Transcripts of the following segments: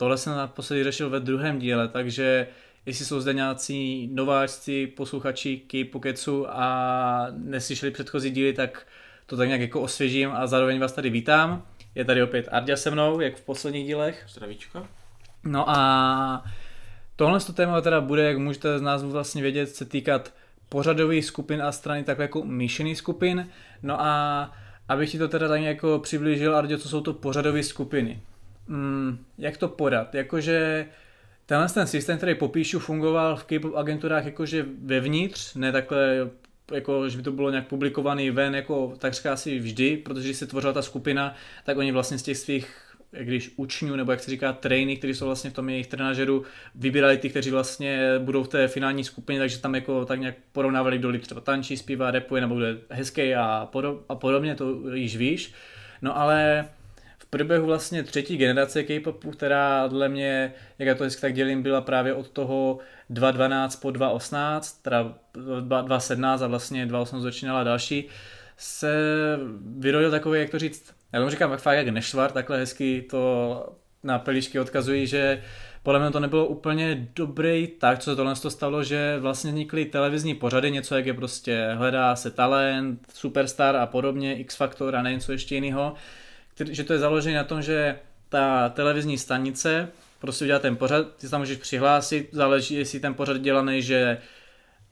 Tohle jsem naposledy řešil ve druhém díle, takže jestli jsou zde nějací nováčci, posluchači K-Pokecu a neslyšeli předchozí díly, tak to tak nějak jako osvěžím a zároveň vás tady vítám. Je tady opět Ardia se mnou, jak v posledních dílech. Zdravíčko. No a tohle to téma teda bude, jak můžete z názvu vlastně vědět, se týkat pořadových skupin a strany takové jako myšený skupin. No a abych ti to teda tak jako přiblížil, Ardio, co jsou to pořadové skupiny mm, jak to podat, jakože tenhle ten systém, který popíšu, fungoval v K-pop agenturách jakože vevnitř, ne takhle jako, že by to bylo nějak publikovaný ven, jako takřka asi vždy, protože když se tvořila ta skupina, tak oni vlastně z těch svých když učňů, nebo jak se říká, trainy, kteří jsou vlastně v tom jejich trenažeru, vybírali ty, kteří vlastně budou v té finální skupině, takže tam jako tak nějak porovnávali, kdo líp třeba tančí, zpívá, repuje, nebo bude hezký a, podob, a podobně, to již víš. No ale průběhu vlastně třetí generace K-popu, která dle mě, jak já to hezky tak dělím, byla právě od toho 2.12 po 2.18, teda 2.17 a vlastně 2.18 začínala další, se vyrodil takový, jak to říct, já tomu říkám fakt jak nešvar, takhle hezky to na pelíšky odkazují, že podle mě to nebylo úplně dobrý tak, co se tohle to stalo, že vlastně vznikly televizní pořady, něco jak je prostě hledá se talent, superstar a podobně, X Factor a nevím co ještě jiného který, že to je založené na tom, že ta televizní stanice prostě udělá ten pořad, ty se tam můžeš přihlásit, záleží, jestli ten pořad dělaný, že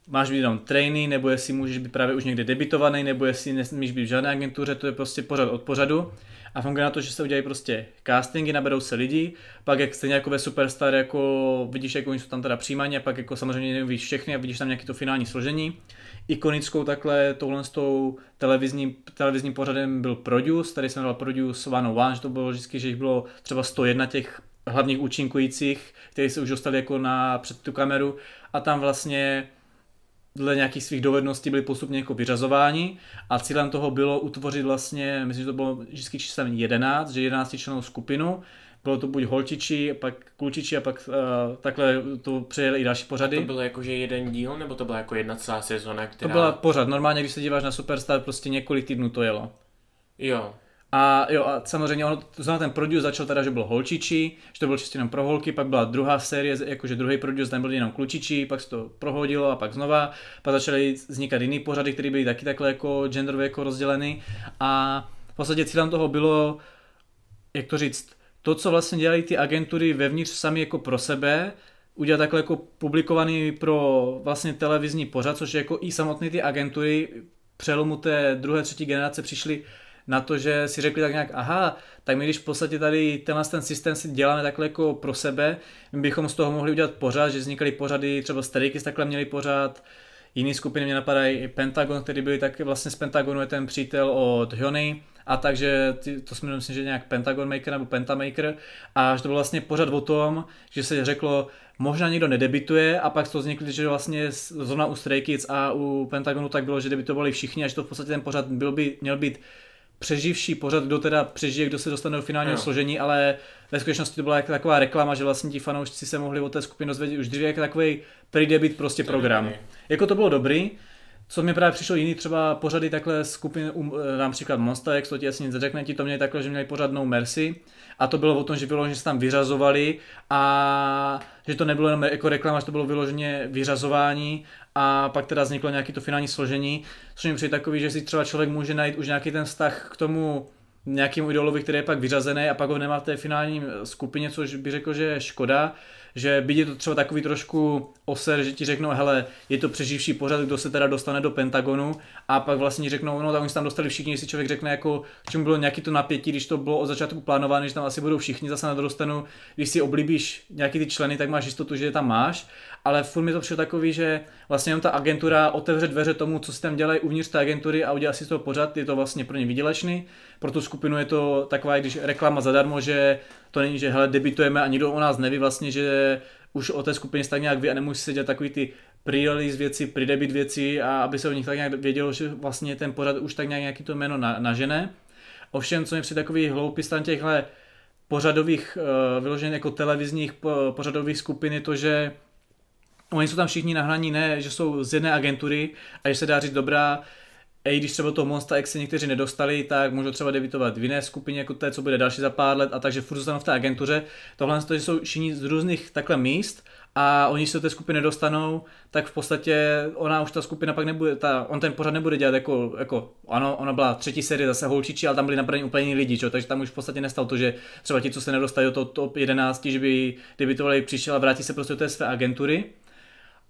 máš být jenom trainee, nebo jestli můžeš být právě už někde debitovaný, nebo jestli nesmíš být v žádné agentuře, to je prostě pořad od pořadu a funguje na to, že se udělají prostě castingy, naberou se lidi, pak jak stejně jako ve Superstar, jako vidíš, jako oni jsou tam teda přijímaní a pak jako samozřejmě nevíš všechny a vidíš tam nějaké to finální složení. Ikonickou takhle touhle s tou televizní, televizním pořadem byl Produce, tady jsem dal Produce One One, že to bylo vždycky, že jich bylo třeba 101 těch hlavních účinkujících, kteří se už dostali jako na před tu kameru a tam vlastně dle nějakých svých dovedností byli postupně jako vyřazováni a cílem toho bylo utvořit vlastně, myslím, že to bylo vždycky číslem 11, že 11 členou skupinu, bylo to buď holčiči, pak klučiči a pak uh, takhle to přejeli i další pořady. A to bylo jakože jeden díl, nebo to byla jako jedna celá sezona, která... To byla pořad, normálně když se díváš na Superstar, prostě několik týdnů to jelo. Jo. A jo, a samozřejmě ono, to znamená, ten produce začal teda, že byl holčičí, že to byl čistě jenom pro holky, pak byla druhá série, jakože druhý produce, tam byl jenom klučičí, pak se to prohodilo a pak znova, pak začaly vznikat jiný pořady, které byly taky takhle jako genderově jako rozděleny a v podstatě cílem toho bylo, jak to říct, to, co vlastně dělají ty agentury vevnitř sami jako pro sebe, udělat takhle jako publikovaný pro vlastně televizní pořad, což jako i samotné ty agentury přelomu té druhé, třetí generace přišly na to, že si řekli tak nějak, aha, tak my když v podstatě tady tenhle ten systém si děláme takhle jako pro sebe, my bychom z toho mohli udělat pořád, že vznikaly pořady, třeba Sterikis takhle měli pořád, jiný skupiny mě napadají Pentagon, který byli tak vlastně z Pentagonu je ten přítel od Hyony, a takže to jsme myslím, že nějak Pentagon Maker nebo Pentamaker a že to bylo vlastně pořád o tom, že se řeklo, možná někdo nedebituje a pak to vzniklo, že vlastně zrovna u Stray Kids a u Pentagonu tak bylo, že debitovali všichni a že to v podstatě ten pořad byl by, měl být přeživší pořad, kdo teda přežije, kdo se dostane do finálního no. složení, ale ve skutečnosti to byla jak taková reklama, že vlastně ti fanoušci se mohli o té skupině dozvědět už dříve, jak takový pre-debit prostě program. Ne, Jako to bylo dobrý, co mi právě přišlo jiný třeba pořady takhle skupin, um, například Monster, jak to ti jasně nic řekne, ti to měli takhle, že měli pořadnou Mercy a to bylo o tom, že že se tam vyřazovali a že to nebylo jenom jako reklama, že to bylo vyloženě vyřazování a pak teda vzniklo nějaký to finální složení, což mi přijde takový, že si třeba člověk může najít už nějaký ten vztah k tomu nějakému ideolovi, který je pak vyřazený a pak ho nemá v té finální skupině, což by řekl, že je škoda že by je to třeba takový trošku oser, že ti řeknou, hele, je to přeživší pořad, kdo se teda dostane do Pentagonu a pak vlastně řeknou, no tak oni se tam dostali všichni, jestli člověk řekne, jako, k čemu bylo nějaký to napětí, když to bylo od začátku plánované, že tam asi budou všichni, zase nedostanu, když si oblíbíš nějaký ty členy, tak máš jistotu, že je tam máš, ale furt mi to přišlo takový, že vlastně jenom ta agentura otevře dveře tomu, co si tam dělají uvnitř té agentury a udělá si to pořád, je to vlastně pro ně výdělečný, pro tu skupinu je to taková, když reklama zadarmo, že to není, že hele, debitujeme a nikdo o nás neví vlastně, že už o té skupině tak nějak ví a nemusí se dělat takový ty pre-release věci, pre-debit věci a aby se o nich tak nějak vědělo, že vlastně ten pořad už tak nějak nějaký to jméno na, nažene. Ovšem, co mi při takový hloupý stan těchhle pořadových, eh, vyložených jako televizních pořadových skupin je to, že oni jsou tam všichni nahraní, ne, že jsou z jedné agentury a že se dá říct dobrá, i když třeba to Monsta X se někteří nedostali, tak můžou třeba debitovat v jiné skupině, jako té, co bude další za pár let, a takže furt zůstanou v té agentuře. Tohle to, že jsou všichni z různých takhle míst a oni se do té skupiny dostanou, tak v podstatě ona už ta skupina pak nebude, ta, on ten pořád nebude dělat jako, jako ano, ona byla třetí série zase holčičí, ale tam byli napadení úplně jiní lidi, čo? takže tam už v podstatě nestalo to, že třeba ti, co se nedostali do toho top 11, že by debitovali, přišel a vrátí se prostě do té své agentury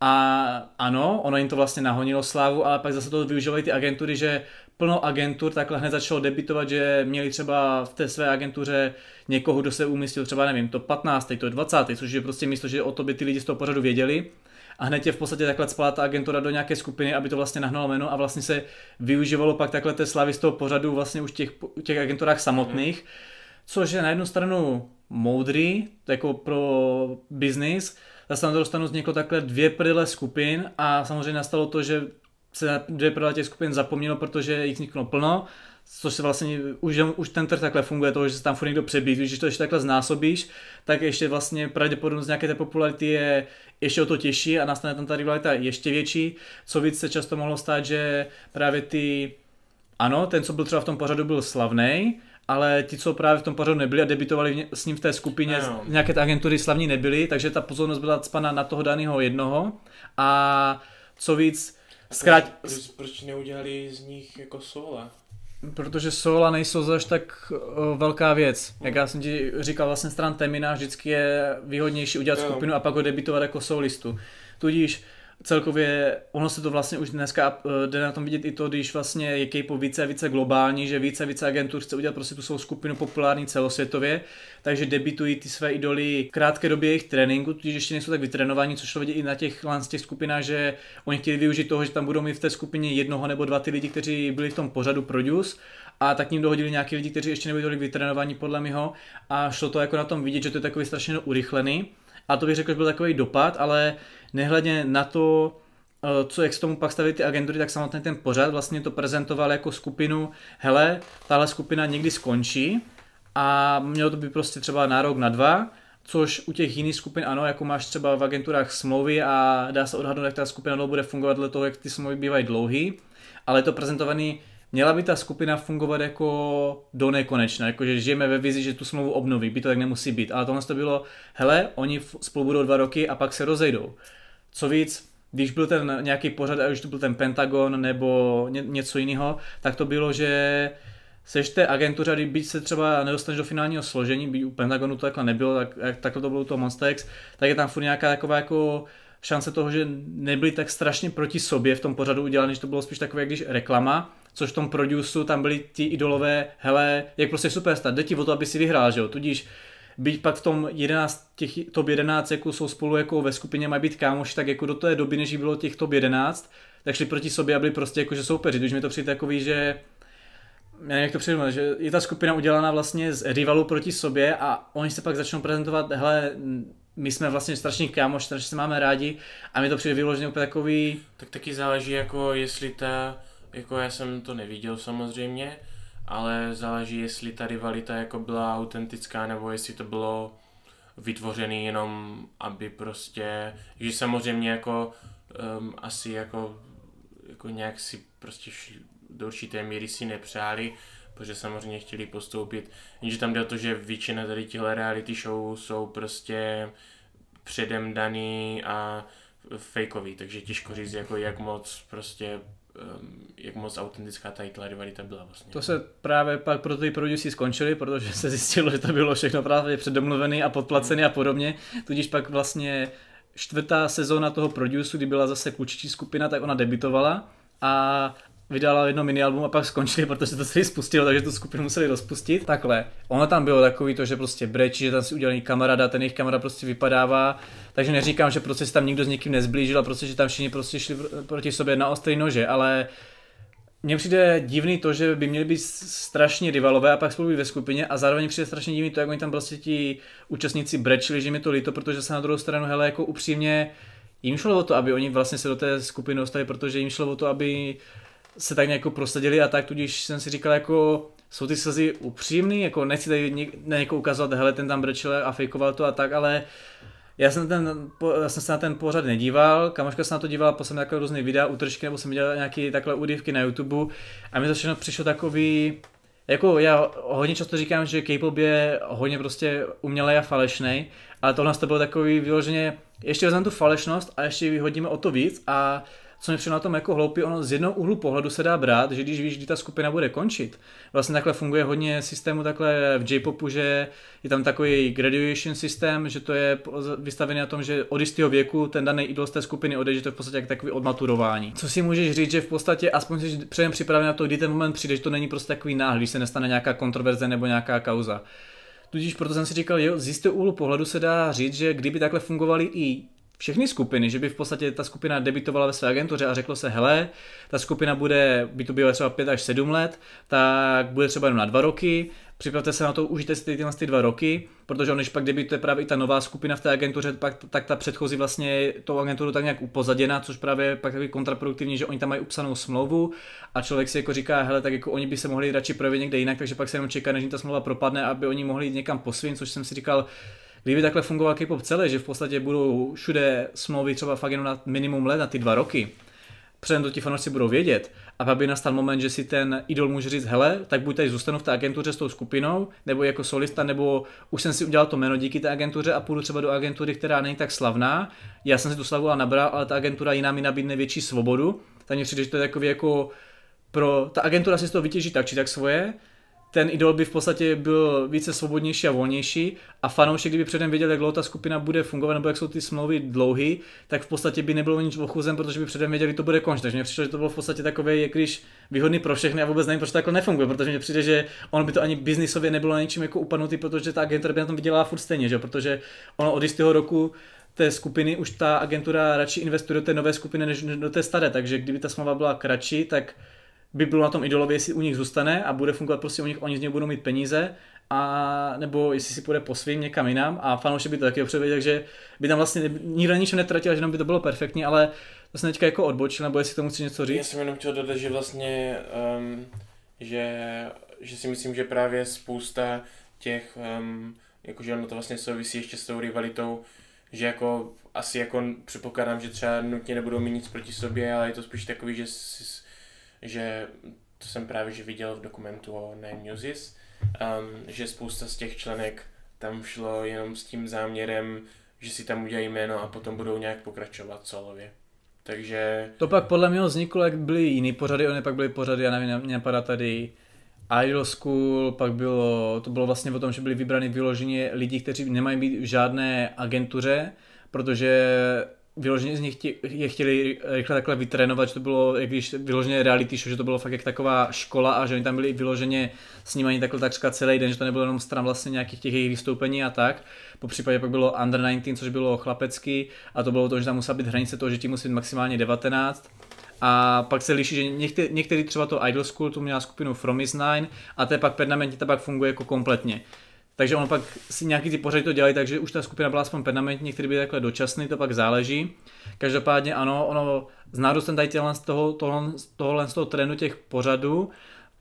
a ano, ono jim to vlastně nahonilo slávu, ale pak zase to využívali ty agentury, že plno agentur takhle hned začalo debitovat, že měli třeba v té své agentuře někoho, kdo se umístil třeba, nevím, to 15, to 20, což je prostě místo, že o to by ty lidi z toho pořadu věděli. A hned je v podstatě takhle spala ta agentura do nějaké skupiny, aby to vlastně nahnalo jméno a vlastně se využívalo pak takhle té slavy z toho pořadu vlastně už těch, těch agenturách samotných, mhm. což je na jednu stranu moudrý, jako pro biznis, zase na to dostanu vzniklo takhle dvě prdele skupin a samozřejmě nastalo to, že se na dvě prdele těch skupin zapomnělo, protože jich vzniklo plno, což se vlastně, už, už ten trh takhle funguje, to, že se tam furt někdo přebíjí, když to ještě takhle znásobíš, tak ještě vlastně pravděpodobnost nějaké té popularity je ještě o to těžší a nastane tam ta rivalita ještě větší, co víc se často mohlo stát, že právě ty ano, ten, co byl třeba v tom pořadu, byl slavný, ale ti, co právě v tom pořadu nebyli a debitovali s ním v té skupině, no. nějaké ty agentury slavní nebyly, takže ta pozornost byla spana na toho daného jednoho a co víc, zkrát... Proč, proč, proč neudělali z nich jako sola? Protože sola nejsou zaž tak velká věc. Mm. Jak já jsem ti říkal, vlastně stran Temina vždycky je výhodnější udělat no. skupinu a pak ho debitovat jako solistu. Tudíž celkově ono se to vlastně už dneska eh, jde na tom vidět i to, když vlastně je K-pop více a více globální, že více a více agentur chce udělat prostě tu svou skupinu populární celosvětově, takže debitují ty své idoly v krátké době jejich tréninku, tudíž ještě nejsou tak vytrénovaní, což to vidět i na těch, z těch skupinách, že oni chtěli využít toho, že tam budou mít v té skupině jednoho nebo dva ty lidi, kteří byli v tom pořadu Produce a tak ním dohodili nějaký lidi, kteří ještě nebyli tolik vytrénovaní podle mého a šlo to jako na tom vidět, že to je takový strašně urychlený. A to bych řekl, že byl takový dopad, ale nehledně na to, eh, co jak se tomu pak stavili ty agentury, tak samotný ten pořad vlastně to prezentoval jako skupinu, hele, tahle skupina někdy skončí a mělo to být prostě třeba nárok na dva, což u těch jiných skupin ano, jako máš třeba v agenturách smlouvy a dá se odhadnout, jak ta skupina bude fungovat dle toho, jak ty smlouvy bývají dlouhý, ale je to prezentovaný měla by ta skupina fungovat jako do nekonečna, jakože žijeme ve vizi, že tu smlouvu obnoví, by to tak nemusí být. Ale tohle to bylo, hele, oni spolu budou dva roky a pak se rozejdou. Co víc, když byl ten nějaký pořad, a už to byl ten Pentagon nebo ně, něco jiného, tak to bylo, že seš té agentuře, byť se třeba nedostaneš do finálního složení, byť u Pentagonu to takhle nebylo, tak, takhle to bylo to toho Monster X, tak je tam furt nějaká taková jako šance toho, že nebyli tak strašně proti sobě v tom pořadu udělané, že to bylo spíš takové, když reklama, což v tom producu tam byli ti idolové, hele, jak prostě superstar, jde ti o to, aby si vyhrál, že jo, tudíž být pak v tom 11, těch top 11, jako jsou spolu jako ve skupině mají být kámoši, tak jako do té doby, než bylo těch top 11, tak šli proti sobě a byli prostě jako, že soupeři, tudíž mi to přijde takový, že já nevím, jak to přijde, že je ta skupina udělaná vlastně z rivalů proti sobě a oni se pak začnou prezentovat, hele, my jsme vlastně strašný kámoš, strašně se máme rádi a mi to přijde vyloženě úplně takový... Tak taky záleží jako jestli ta, jako já jsem to neviděl samozřejmě, ale záleží jestli ta rivalita jako byla autentická nebo jestli to bylo vytvořený jenom, aby prostě, že samozřejmě jako um, asi jako, jako nějak si prostě šli, do určité míry si nepřáli, protože samozřejmě chtěli postoupit. Jenže tam jde o to, že většina tady těchto reality show jsou prostě předem daný a fakeový, takže těžko říct, jako jak moc prostě jak moc autentická ta Hitler rivalita byla vlastně. To se právě pak pro ty producí skončili, protože se zjistilo, že to bylo všechno právě předomluvené a podplacené a podobně, tudíž pak vlastně čtvrtá sezóna toho producu, kdy byla zase klučičí skupina, tak ona debitovala a vydala jedno minialbum a pak skončili, protože to celý spustilo, takže tu skupinu museli rozpustit. Takhle. Ono tam bylo takový to, že prostě brečí, že tam si udělali kamaráda, ten jejich kamarád prostě vypadává. Takže neříkám, že prostě se tam nikdo s nikým nezblížil a prostě, že tam všichni prostě šli proti sobě na ostré nože, ale mně přijde divný to, že by měli být strašně rivalové a pak spolu být ve skupině a zároveň přijde strašně divný to, jak oni tam prostě ti účastníci brečili, že mi to líto, protože se na druhou stranu, hele, jako upřímně, jim šlo o to, aby oni vlastně se do té skupiny dostali, protože jim šlo o to, aby se tak nějak jako prosadili a tak, tudíž jsem si říkal jako jsou ty slzy upřímný, jako nechci tady na někoho ukazovat, hele ten tam brečel a fejkoval to a tak, ale já jsem, ten, já jsem se na ten pořad nedíval, kamoška se na to dívala, poslal jsem různé videa, útržky, nebo jsem dělal nějaké takhle údivky na YouTube a mi to všechno přišlo takový, jako já hodně často říkám, že K-pop je hodně prostě umělej a falešný ale tohle to bylo takový vyloženě, ještě vezmeme tu falešnost a ještě vyhodíme o to víc a co mi na tom jako hloupý, ono z jednoho úhlu pohledu se dá brát, že když víš, kdy ta skupina bude končit. Vlastně takhle funguje hodně systému takhle v J-popu, že je tam takový graduation systém, že to je vystavený na tom, že od jistého věku ten daný idol z té skupiny odejde, že to je v podstatě jak takový odmaturování. Co si můžeš říct, že v podstatě aspoň si předem připraven na to, kdy ten moment přijde, že to není prostě takový náhlý, když se nestane nějaká kontroverze nebo nějaká kauza. Tudíž proto jsem si říkal, jo, z jistého úhlu pohledu se dá říct, že kdyby takhle fungovaly i všechny skupiny, že by v podstatě ta skupina debitovala ve své agentuře a řeklo se, hele, ta skupina bude, by tu byla třeba 5 až 7 let, tak bude třeba jenom na 2 roky, připravte se na to, užijte si tyhle ty dva roky, protože on, když pak debituje právě i ta nová skupina v té agentuře, pak, tak ta předchozí vlastně tou agenturu tak nějak upozaděná, což právě pak taky kontraproduktivní, že oni tam mají upsanou smlouvu a člověk si jako říká, hele, tak jako oni by se mohli radši projevit někde jinak, takže pak se jenom čeká, než jim ta smlouva propadne, aby oni mohli jít někam po svým, což jsem si říkal, kdyby takhle fungoval K-pop celé, že v podstatě budou všude smlouvy třeba fakt jenom na minimum let, na ty dva roky, předem to ti fanoušci budou vědět. A pak by nastal moment, že si ten idol může říct, hele, tak buď tady zůstanu v té agentuře s tou skupinou, nebo jako solista, nebo už jsem si udělal to jméno díky té agentuře a půjdu třeba do agentury, která není tak slavná. Já jsem si tu slavu a nabral, ale ta agentura jiná mi nabídne větší svobodu. Tak mně přijde, že to je takový jako pro, ta agentura si z toho vytěží tak či tak svoje, ten idol by v podstatě byl více svobodnější a volnější a fanoušek, kdyby předem věděl, jak dlouho ta skupina bude fungovat nebo jak jsou ty smlouvy dlouhé, tak v podstatě by nebylo nic ochuzen, protože by předem věděli, že to bude končit. Takže mně přišlo, že to bylo v podstatě takové, jak když výhodný pro všechny a vůbec nevím, proč to takhle nefunguje, protože mně přijde, že on by to ani biznisově nebylo na ničím jako upadnutý, protože ta agentura by na tom vydělala furt stejně, že? protože ono od jistého roku té skupiny už ta agentura radši investuje do té nové skupiny než do té staré, takže kdyby ta smlouva byla kratší, tak by bylo na tom idolově, jestli u nich zůstane a bude fungovat prostě u nich, oni z něj budou mít peníze, a nebo jestli si půjde po svým někam jinam a fanoušci by to taky dobře takže by tam vlastně nikdo na ničem netratil, že nám by to bylo perfektní, ale vlastně teďka jako odbočil, nebo jestli tomu chci něco říct. Já jsem jenom chtěl dodat, že vlastně, um, že, že si myslím, že právě spousta těch, um, jakože ono to vlastně souvisí ještě s tou rivalitou, že jako asi jako předpokládám, že třeba nutně nebudou mít nic proti sobě, ale je to spíš takový, že si, že to jsem právě že viděl v dokumentu o Nine Muses, um, že spousta z těch členek tam šlo jenom s tím záměrem, že si tam udělají jméno a potom budou nějak pokračovat solově. Takže... To pak podle mě vzniklo, jak byly jiný pořady, oni pak byly pořady, já nevím, mě napadá tady Idol School, pak bylo, to bylo vlastně o tom, že byly vybrány vyloženě lidi, kteří nemají být v žádné agentuře, protože vyloženě z nich chtě, je chtěli rychle takhle vytrénovat, že to bylo, jak když vyloženě reality show, že to bylo fakt jak taková škola a že oni tam byli vyloženě snímaní takhle takřka celý den, že to nebylo jenom stran vlastně nějakých těch jejich vystoupení a tak. Po případě pak bylo under 19, což bylo chlapecky a to bylo to, že tam musela být hranice toho, že ti musí být maximálně 19. A pak se liší, že některý, třeba to Idol School, to měla skupinu From is Nine a to je pak permanentně, to pak funguje jako kompletně takže on pak si nějaký ty pořady to dělají, takže už ta skupina byla aspoň permanentní, některý byly takhle dočasný, to pak záleží. Každopádně ano, ono s nárůstem tady z toho, toho, toho, z toho trendu těch pořadů,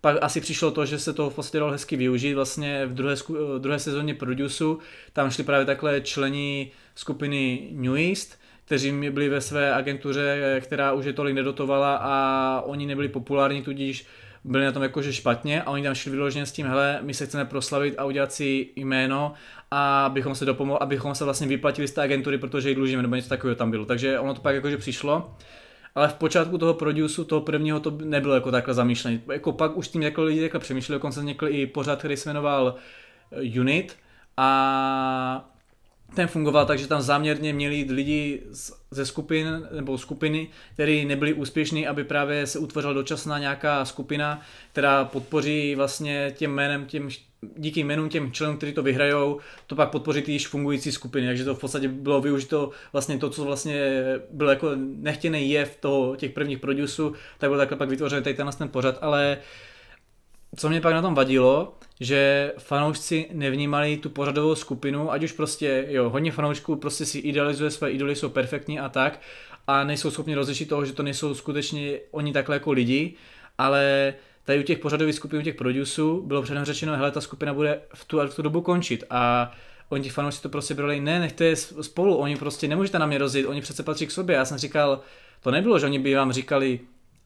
pak asi přišlo to, že se to v podstatě dalo hezky využít vlastně v druhé, v druhé sezóně Producu, tam šli právě takhle členi skupiny New East, kteří byli ve své agentuře, která už je tolik nedotovala a oni nebyli populární, tudíž byli na tom jakože špatně a oni tam šli vyloženě s tím, hele, my se chceme proslavit a udělat si jméno a abychom se dopomohli, abychom se vlastně vyplatili z té agentury, protože ji dlužíme, nebo něco takového tam bylo. Takže ono to pak jakože přišlo ale v počátku toho producu, toho prvního, to nebylo jako takhle zamýšlené. Jako pak už tím jako lidi takhle přemýšleli, dokonce vznikl i pořád, který se jmenoval eh, Unit a ten fungoval tak, že tam záměrně měli lidi z ze skupin nebo skupiny, které nebyly úspěšné, aby právě se utvořila dočasná nějaká skupina, která podpoří vlastně těm jménem, těm, díky jménům těm členům, kteří to vyhrajou, to pak podpoří ty již fungující skupiny. Takže to v podstatě bylo využito vlastně to, co vlastně bylo jako nechtěný jev toho těch prvních produců, tak byl takhle pak vytvořen tady ten, ten pořad, ale uh, co mě pak na tom vadilo, že fanoušci nevnímali tu pořadovou skupinu, ať už prostě, jo, hodně fanoušků prostě si idealizuje své idoly, jsou perfektní a tak, a nejsou schopni rozlišit toho, že to nejsou skutečně oni takhle jako lidi, ale tady u těch pořadových skupin, u těch produců bylo předem řečeno, hele, ta skupina bude v tu, v tu dobu končit a oni ti fanoušci to prostě brali, ne, nechte je spolu, oni prostě nemůžete na mě rozjet, oni přece patří k sobě. Já jsem říkal, to nebylo, že oni by vám říkali,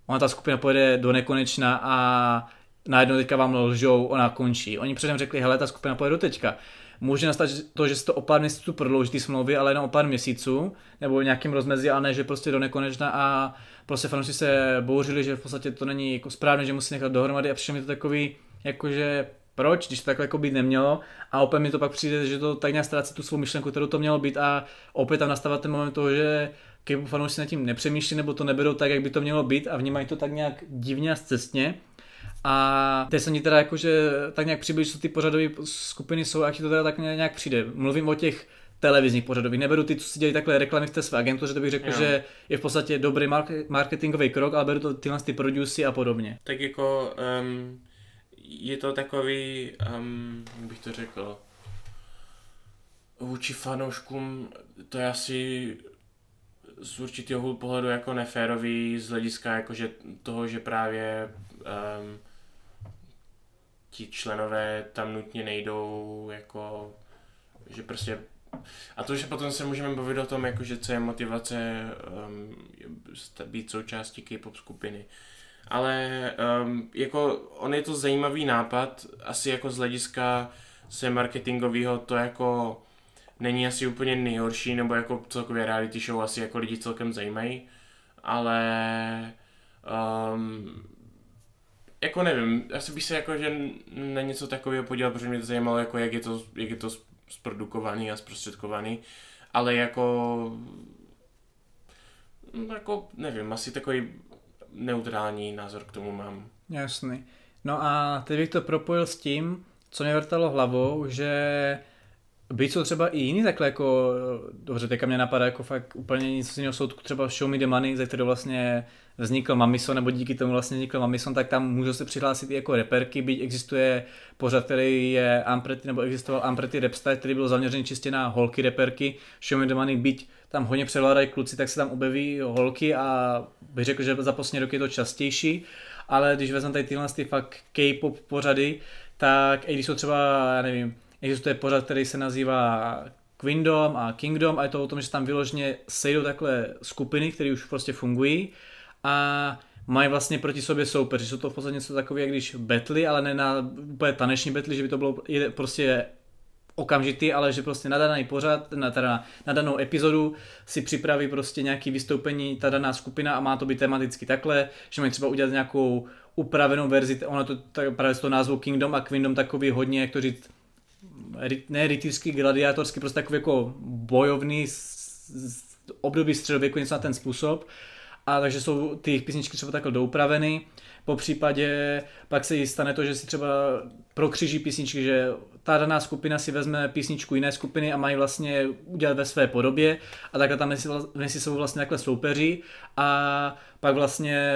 ona ta skupina pojede do nekonečna a najednou teďka vám lžou, ona končí. Oni předem řekli, hele, ta skupina pojede do teďka. Může nastat to, že se to o pár měsíců prodlouží ty smlouvy, ale jenom o pár měsíců, nebo v nějakém rozmezí, ale ne, že prostě do nekonečna a prostě fanoušci se bouřili, že v podstatě to není jako správné, že musí nechat dohromady a přišlo mi to takový, jakože proč, když to takhle jako být nemělo a opět mi to pak přijde, že to tak nějak ztrácí tu svou myšlenku, kterou to mělo být a opět tam nastává ten moment toho, že k fanoušci nad tím nepřemýšlí nebo to neberou tak, jak by to mělo být a vnímají to tak nějak divně a cestně, a teď se mi teda jakože tak nějak přibliž, co ty pořadové skupiny jsou, jak ti to teda tak nějak přijde. Mluvím o těch televizních pořadových. Neberu ty, co si dělají takhle reklamy v té své agentuře, to bych řekl, jo. že je v podstatě dobrý marketingový krok, ale beru to tyhle ty producy a podobně. Tak jako um, je to takový, um, jak bych to řekl, vůči fanouškům to je asi z určitého pohledu jako neférový z hlediska jakože toho, že právě um, ti členové tam nutně nejdou jako, že prostě a to, že potom se můžeme bavit o tom, jako, že co je motivace um, být součástí K-pop skupiny. Ale um, jako on je to zajímavý nápad, asi jako z hlediska se marketingového to jako není asi úplně nejhorší, nebo jako celkově reality show asi jako lidi celkem zajímají, ale um, jako nevím, asi bych se jako, že na něco takového podíval, protože mě to zajímalo, jako jak je to, jak je to zprodukovaný a zprostředkovaný, ale jako, no jako nevím, asi takový neutrální názor k tomu mám. Jasný. No a teď bych to propojil s tím, co mě vrtalo hlavou, že Byť jsou třeba i jiný takhle jako, dobře, teďka mě napadá jako fakt úplně nic z jiného soudku, třeba Show Me The Money, ze kterého vlastně vznikl Mamison, nebo díky tomu vlastně vznikl Mamison, tak tam můžou se přihlásit i jako reperky, byť existuje pořad, který je Amprety, nebo existoval Amprety Repstyle, který byl zaměřený čistě na holky reperky, Show Me The Money, byť tam hodně převládají kluci, tak se tam objeví holky a bych řekl, že za poslední roky je to častější, ale když vezmeme tady tyhle ty fakt K-pop pořady, tak i když jsou třeba, já nevím, Existuje pořad, který se nazývá Kingdom a Kingdom a je to o tom, že tam vyložně sejdou takhle skupiny, které už prostě fungují a mají vlastně proti sobě soupeři. Jsou to v podstatě něco takové, jak když betly, ale ne na úplně taneční betly, že by to bylo prostě okamžitý, ale že prostě na daný pořad, na, teda, na danou epizodu si připraví prostě nějaký vystoupení ta daná skupina a má to být tematicky takhle, že mají třeba udělat nějakou upravenou verzi, ono to tak, právě z toho názvu Kingdom a Kingdom takový hodně, jak to říct, ne rytířský, gladiátorský, prostě takový jako bojovný z období středověku, něco na ten způsob. A takže jsou ty písničky třeba takhle doupraveny. Po případě pak se jí stane to, že si třeba prokřiží písničky, že ta daná skupina si vezme písničku jiné skupiny a mají vlastně udělat ve své podobě a takhle tam si jsou vlastně takhle soupeři a pak vlastně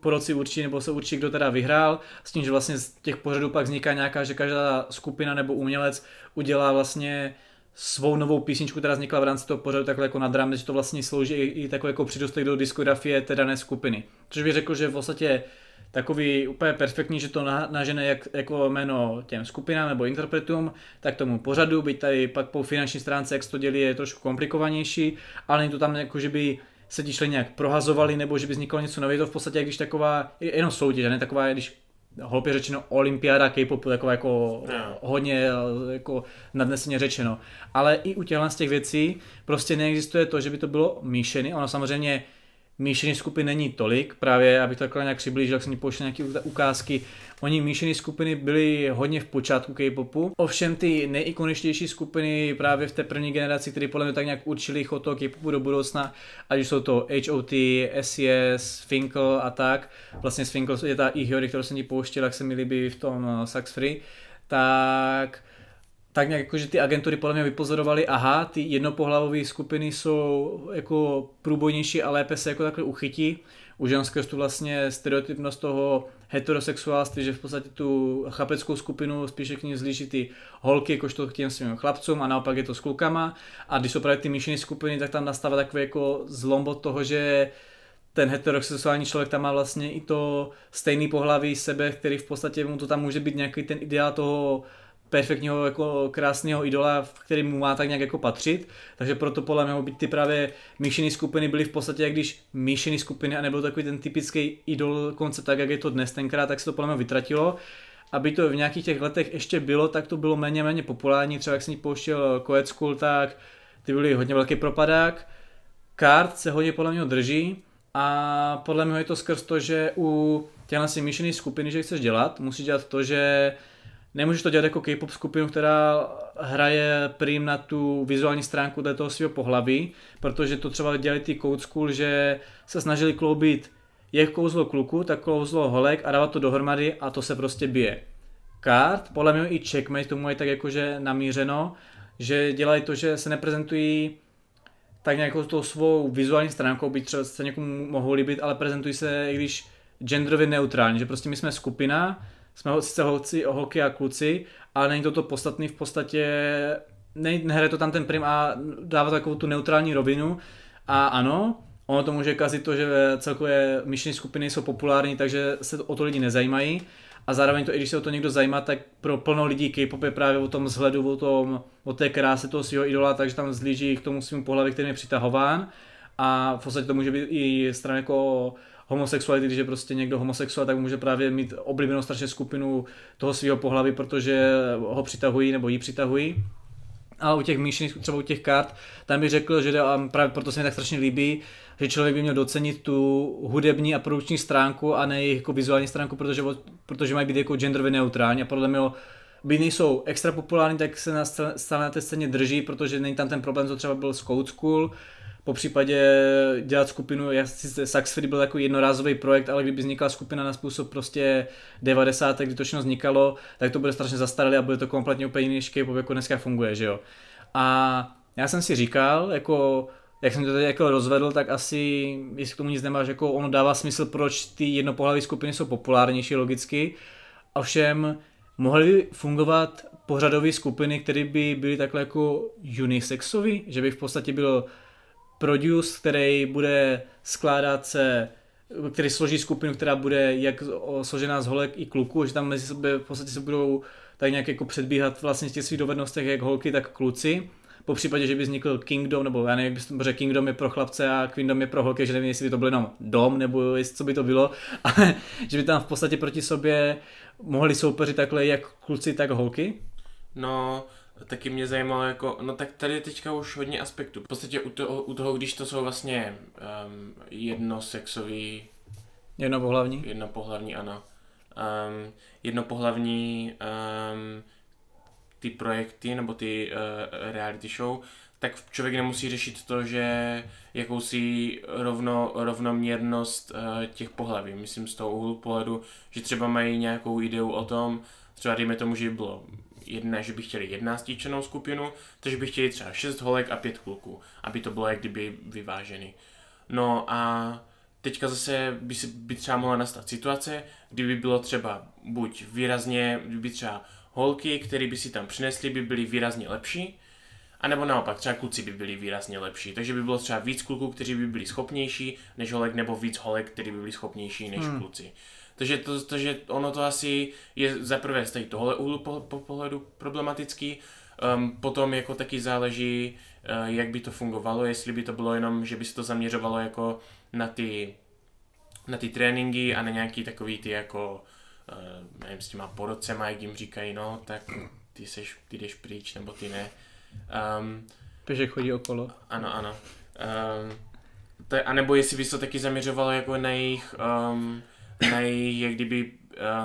po roci určí nebo se určí, kdo teda vyhrál, s tím, že vlastně z těch pořadů pak vzniká nějaká, že každá skupina nebo umělec udělá vlastně svou novou písničku, která vznikla v rámci toho pořadu takhle jako nad rámec, že to vlastně slouží i, i takový jako přidostek do diskografie té dané skupiny. Což bych řekl, že v podstatě vlastně takový úplně perfektní, že to nažene jak, jako jméno těm skupinám nebo interpretům, tak tomu pořadu, byť tady pak po finanční stránce, jak to dělí, je trošku komplikovanější, ale není to tam jako, že by se ti nějak prohazovali, nebo že by vzniklo něco nového, v podstatě, když taková, jenom soutěž, ne taková, když hloupě řečeno olympiáda K-popu, taková jako no. hodně jako nadneseně řečeno. Ale i u těchto z těch věcí prostě neexistuje to, že by to bylo míšeny. Ono samozřejmě míšený skupin není tolik, právě abych to takhle nějak přiblížil, jak jsem mi pošel nějaké ukázky. Oni míšený skupiny byly hodně v počátku K-popu, ovšem ty nejikoničtější skupiny právě v té první generaci, které podle mě tak nějak určili chod toho K-popu do budoucna, ať už jsou to HOT, SES, Finkel a tak. Vlastně Finkel je ta e kterou jsem ti pouštěl, jak se mi líbí v tom eh, Sax Free tak tak nějak jako, že ty agentury podle mě vypozorovaly, aha, ty jednopohlavové skupiny jsou jako průbojnější a lépe se jako takhle uchytí. U ženského tu vlastně stereotypnost toho heterosexuálství, že v podstatě tu chlapeckou skupinu spíše k ní zlíží ty holky, jakožto k těm svým chlapcům a naopak je to s klukama. A když jsou právě ty míšené skupiny, tak tam nastává takový jako zlombo toho, že ten heterosexuální člověk tam má vlastně i to stejný pohlaví sebe, který v podstatě mu to tam může být nějaký ten ideál toho perfektního, jako krásného idola, v mu má tak nějak jako patřit. Takže proto podle mě být ty právě myšiny skupiny byly v podstatě jak když myšiny skupiny a nebyl takový ten typický idol koncept, tak jak je to dnes tenkrát, tak se to podle mě vytratilo. Aby to v nějakých těch letech ještě bylo, tak to bylo méně méně populární, třeba jak jsem pouštěl Coed School, tak ty byly hodně velký propadák. Kart se hodně podle mě drží a podle mě je to skrz to, že u těchto si míšených skupiny, že chceš dělat, musíš dělat to, že nemůžeš to dělat jako K-pop skupinu, která hraje prým na tu vizuální stránku toho svého pohlaví, protože to třeba dělali ty Code School, že se snažili kloubit jak kouzlo kluku, tak kouzlo holek a dávat to dohromady a to se prostě bije. Kart, podle mě i checkmate tomu je tak jakože namířeno, že dělají to, že se neprezentují tak nějakou jako tou svou vizuální stránkou, by třeba se někomu mohou líbit, ale prezentují se, i když genderově neutrálně, že prostě my jsme skupina, jsme sice holci, holky a kluci, ale není to to podstatný v podstatě, ne, nehraje to tam ten prim a dává takovou tu neutrální rovinu a ano, ono to může kazit to, že celkově myšlení skupiny jsou populární, takže se o to lidi nezajímají a zároveň to, i když se o to někdo zajímá, tak pro plno lidí K-pop je právě o tom vzhledu, o, tom, o té kráse toho svého idola, takže tam zlíží k tomu svým pohlaví, který je přitahován a v podstatě to může být i strana jako homosexuality, když je prostě někdo homosexuál, tak může právě mít oblíbenou strašně skupinu toho svého pohlaví, protože ho přitahují nebo ji přitahují. Ale u těch míšených, třeba u těch kart, tam bych řekl, že a právě proto se mi tak strašně líbí, že člověk by měl docenit tu hudební a produkční stránku a ne jejich jako vizuální stránku, protože, protože mají být jako genderově neutrální a podle mě by nejsou extra populární, tak se na, stále na té scéně drží, protože není tam ten problém, co třeba byl s Code School, po případě dělat skupinu, já si Saxfree byl jako jednorázový projekt, ale kdyby vznikla skupina na způsob prostě 90. kdy to všechno vznikalo, tak to bude strašně zastaralé a bude to kompletně úplně jiný škejp, jako dneska funguje, že jo. A já jsem si říkal, jako jak jsem to tady jako rozvedl, tak asi, jestli k tomu nic nemáš, jako ono dává smysl, proč ty jednopohlavé skupiny jsou populárnější logicky. Ovšem, mohly by fungovat pořadové skupiny, které by byly takhle jako unisexové, že by v podstatě bylo produce, který bude skládat se který složí skupinu, která bude jak složená z holek i kluků, že tam mezi sebe v podstatě se budou tak nějak jako předbíhat vlastně těch svých dovednostech jak holky, tak kluci. Po případě, že by vznikl Kingdom, nebo já nevím, jak bys Kingdom je pro chlapce a Kingdom je pro holky, že nevím, jestli by to byl jenom dom, nebo jestli co by to bylo, ale že by tam v podstatě proti sobě mohli soupeřit takhle jak kluci, tak holky. No, taky mě zajímalo, jako, no tak tady je teďka už hodně aspektů. V podstatě u toho, u toho když to jsou vlastně um, jednosexový... Jednopohlavní? Jednopohlavní, ano. Um, jednopohlavní um, ty projekty nebo ty uh, reality show, tak člověk nemusí řešit to, že jakousi rovno, rovnoměrnost uh, těch pohlaví. Myslím z toho úhlu pohledu, že třeba mají nějakou ideu o tom, třeba dejme tomu, že bylo jedna, že by chtěli jedna stíčenou skupinu, takže by chtěli třeba 6 holek a 5 kluků, aby to bylo jak kdyby vyvážený. No a teďka zase by, si, by třeba mohla nastat situace, kdyby bylo třeba buď výrazně, kdyby třeba holky, které by si tam přinesly, by byly výrazně lepší, a nebo naopak, třeba kluci by byli výrazně lepší, takže by bylo třeba víc kluků, kteří by byli schopnější než holek, nebo víc holek, kteří by byli schopnější než hmm. kluci. Takže, to, to, že ono to asi je za prvé z tohohle úhlu po, po, pohledu problematický, um, potom jako taky záleží, uh, jak by to fungovalo, jestli by to bylo jenom, že by se to zaměřovalo jako na ty, na ty tréninky a na nějaký takový ty jako, uh, nevím, s těma porodcema, jak jim říkají, no, tak ty, seš, ty jdeš pryč, nebo ty ne. Um, ehm, Takže chodí okolo. Ano, ano. Um, ehm, a nebo jestli by se to taky zaměřovalo jako na jejich um, mají, jak kdyby,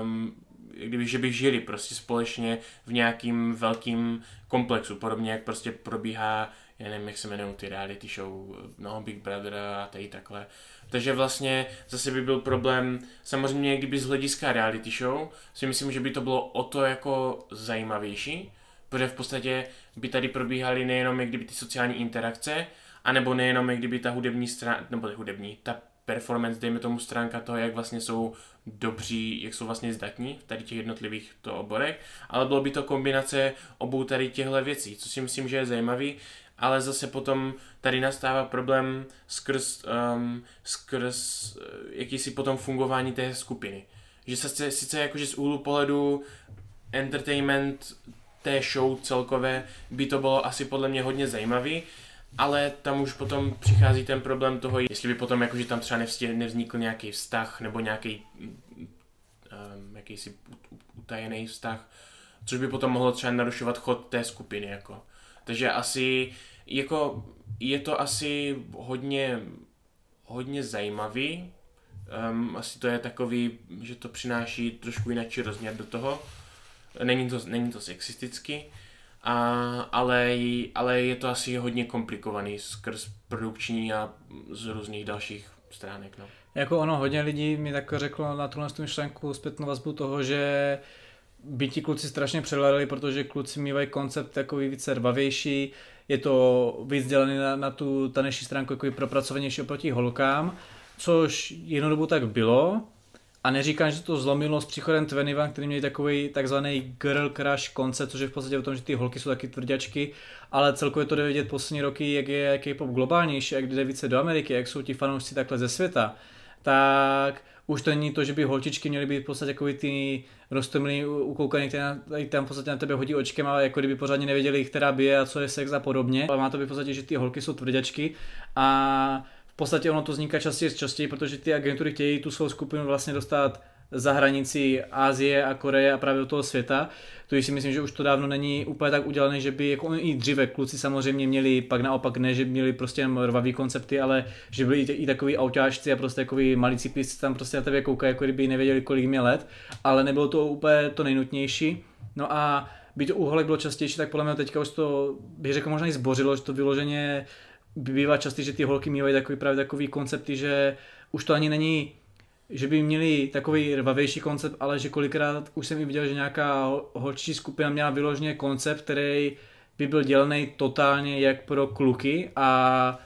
um, jak kdyby, že by žili prostě společně v nějakým velkým komplexu, podobně jak prostě probíhá, já nevím, jak se jmenují ty reality show, no, Big Brother a tady takhle. Takže vlastně zase by byl problém, samozřejmě kdyby z hlediska reality show, si myslím, že by to bylo o to jako zajímavější, protože v podstatě by tady probíhaly nejenom jak kdyby ty sociální interakce, anebo nejenom jak kdyby ta hudební strana, nebo ta hudební, ta performance, dejme tomu stránka toho, jak vlastně jsou dobří, jak jsou vlastně zdatní v tady těch jednotlivých to oborech, ale bylo by to kombinace obou tady těchto věcí, co si myslím, že je zajímavý, ale zase potom tady nastává problém skrz, um, skrz eh, jakýsi potom fungování té skupiny. Že se sice jakože z úhlu pohledu entertainment té show celkové by to bylo asi podle mě hodně zajímavý, ale tam už potom přichází ten problém toho, jestli by potom jakože tam třeba nevznikl nějaký vztah nebo nějaký mm, um, jakýsi utajený vztah, což by potom mohlo třeba narušovat chod té skupiny. Jako. Takže asi jako, je to asi hodně, hodně zajímavý, um, asi to je takový, že to přináší trošku jináčí rozměr do toho, není to, není to sexisticky, a, ale, ale je to asi hodně komplikovaný skrz produkční a z různých dalších stránek. No. Jako ono, hodně lidí mi tak řeklo na tuhle myšlenku zpětnou vazbu toho, že by ti kluci strašně přehledali, protože kluci mývají koncept takový více rvavější, je to víc dělaný na, na tu taneční stránku jako propracovanější oproti holkám, což jednu dobu tak bylo, a neříkám, že to zlomilo s příchodem Tvenivan, který měl takový takzvaný girl crush koncept, což je v podstatě o tom, že ty holky jsou taky tvrdičky, ale celkově to jde vidět poslední roky, jak je K-pop globálnější, jak jde více do Ameriky, jak jsou ti fanoušci takhle ze světa, tak už to není to, že by holčičky měly být v podstatě jako ty roztomilý ukoukaný, které tam v podstatě na tebe hodí očkem, ale jako kdyby pořádně nevěděli, která bije a co je sex a podobně. Ale má to být v podstatě, že ty holky jsou tvrdičky a v podstatě ono to vzniká častěji z častěji, protože ty agentury chtějí tu svou skupinu vlastně dostat za hranici Ázie a Koreje a právě do toho světa. To si myslím, že už to dávno není úplně tak udělané, že by jako i dříve kluci samozřejmě měli, pak naopak ne, že měli prostě rvavý koncepty, ale že byli i takový autáčci a prostě takový malí cyklisti tam prostě na tebe koukají, jako kdyby nevěděli, kolik mě let, ale nebylo to úplně to nejnutnější. No a byť to uholek bylo častější, tak podle mě teďka už to, bych řekl, možná i zbořilo, že to vyloženě bývá častý, že ty holky mývají takový právě takový koncepty, že už to ani není že by měli takový rvavější koncept, ale že kolikrát už jsem i viděl, že nějaká holčičí skupina měla vyloženě koncept, který by byl dělený totálně jak pro kluky a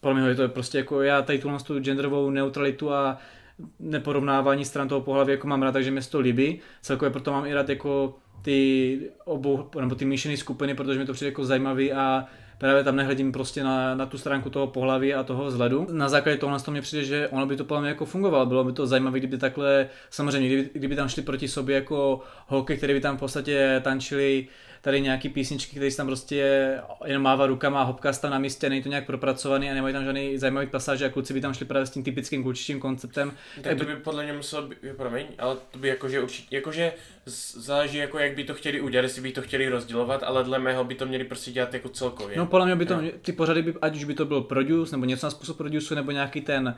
pro mě je to prostě jako já tady tuhle tu genderovou neutralitu a neporovnávání stran toho pohlaví jako mám rád, takže mě to líbí. Celkově proto mám i rád jako ty obou, nebo ty míšené skupiny, protože mi to přijde jako zajímavý a právě tam nehledím prostě na, na tu stránku toho pohlaví a toho vzhledu. Na základě toho to mě přijde, že ono by to podle mě jako fungovalo, bylo by to zajímavé, kdyby takhle, samozřejmě, kdyby, kdyby tam šli proti sobě jako holky, které by tam v podstatě tančili tady nějaký písničky, které tam prostě jenom mává rukama a hopka tam na místě, není to nějak propracovaný a nemají tam žádný zajímavý pasáže a kluci by tam šli právě s tím typickým klučičím konceptem. Tak, tak to by podle mě muselo být, promiň, ale to by jakože určitě, jakože záleží jako jak by to chtěli udělat, jestli by to chtěli rozdělovat, ale dle mého by to měli prostě dělat jako celkově. No podle mě by to, no. ty pořady by, ať už by to byl produce, nebo něco na způsob produce, nebo nějaký ten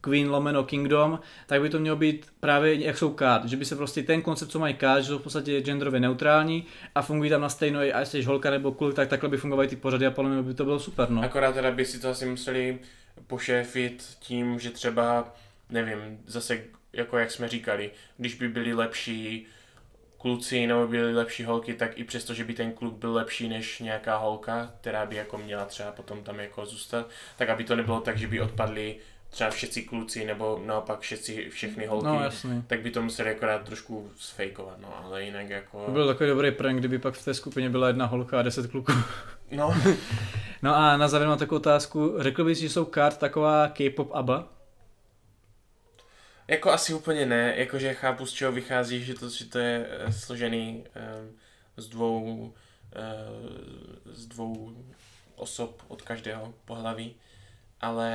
Queen lomeno Kingdom, tak by to mělo být právě jak jsou kád, že by se prostě ten koncept, co mají kád, že jsou v podstatě genderově neutrální a fungují tam na stejno, a jestli holka nebo kluk, tak takhle by fungovaly ty pořady a podle mě by to bylo super. No. Akorát teda by si to asi museli pošéfit tím, že třeba, nevím, zase jako jak jsme říkali, když by byli lepší kluci nebo byli lepší holky, tak i přesto, že by ten kluk byl lepší než nějaká holka, která by jako měla třeba potom tam jako zůstat, tak aby to nebylo tak, že by odpadli třeba všichni kluci, nebo naopak všetci, všechny no, holky, no, jasný. tak by to museli akorát trošku sfejkovat, no ale jinak jako... To byl takový dobrý prank, kdyby pak v té skupině byla jedna holka a deset kluků. No. no a na závěr mám takovou otázku, řekl bys, že jsou kart taková K-pop ABBA? Jako asi úplně ne, jakože chápu z čeho vychází, že to, že to je eh, složený um, z dvou uh, z dvou osob od každého pohlaví, ale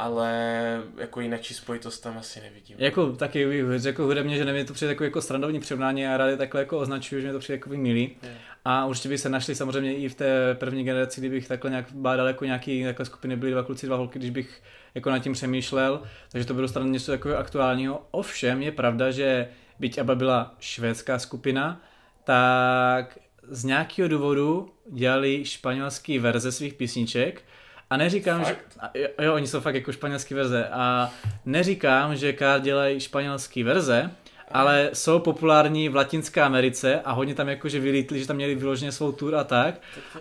ale jako jinačí spojitost tam asi nevidím. Jako taky bych řekl hudebně, že nevím, to přijde takový jako srandovní přirovnání a rád takhle jako označuju, že mi to přijde jako milý. A určitě by se našli samozřejmě i v té první generaci, kdybych takhle nějak bádal jako nějaký takhle skupiny, byly dva kluci, dva holky, když bych jako nad tím přemýšlel, takže to bylo stran něco takového aktuálního. Ovšem je pravda, že byť Aba byla švédská skupina, tak z nějakého důvodu dělali španělský verze svých písniček, a neříkám, fakt? že... Jo, oni jsou fakt jako španělský verze. A neříkám, že kár dělají španělský verze, ale jsou populární v Latinské Americe a hodně tam jakože vylítli, že tam měli vyloženě svou tour a tak.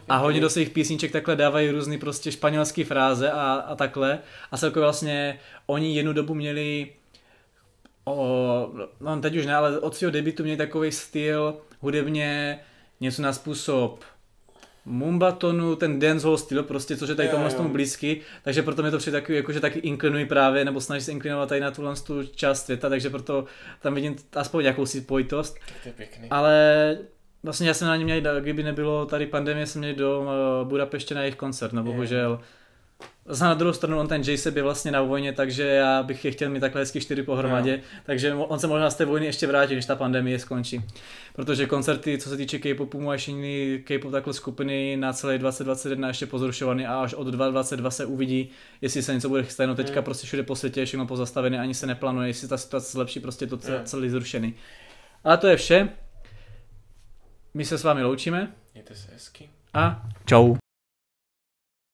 A hodně do svých písniček takhle dávají různé prostě španělské fráze a, a takhle. A celkově vlastně oni jednu dobu měli o, no teď už ne, ale od svého debitu měli takový styl hudebně něco na způsob Mumbatonu, ten dancehall styl prostě, což je tady tomu tomu blízky, takže proto mi to přijde takový, jakože taky inklinují právě, nebo snaží se inklinovat tady na tuhle tu část světa, takže proto tam vidím aspoň jakousi pojitost. Tak to je pěkný. Ale vlastně já jsem na ně měl, kdyby nebylo tady pandemie, jsem měl do eh, Budapeště na jejich koncert, no bohužel. Yeah Zase na druhou stranu on ten Jace je vlastně na vojně, takže já bych je chtěl mít takhle hezky čtyři pohromadě, No. takže on se možná z té vojny ještě vrátí, když ta pandemie skončí. Protože koncerty, co se týče K-popu a ještě jiný K-pop takhle skupiny na celé 2021 ještě pozrušovaný a až od 2022 se uvidí, jestli se něco bude chystat, no teďka hmm. prostě všude po světě je všechno pozastavené, ani se neplánuje, jestli ta situace zlepší, prostě to hmm. celý zrušený. A to je vše. My se s vámi loučíme. Mějte se hezky. A čau.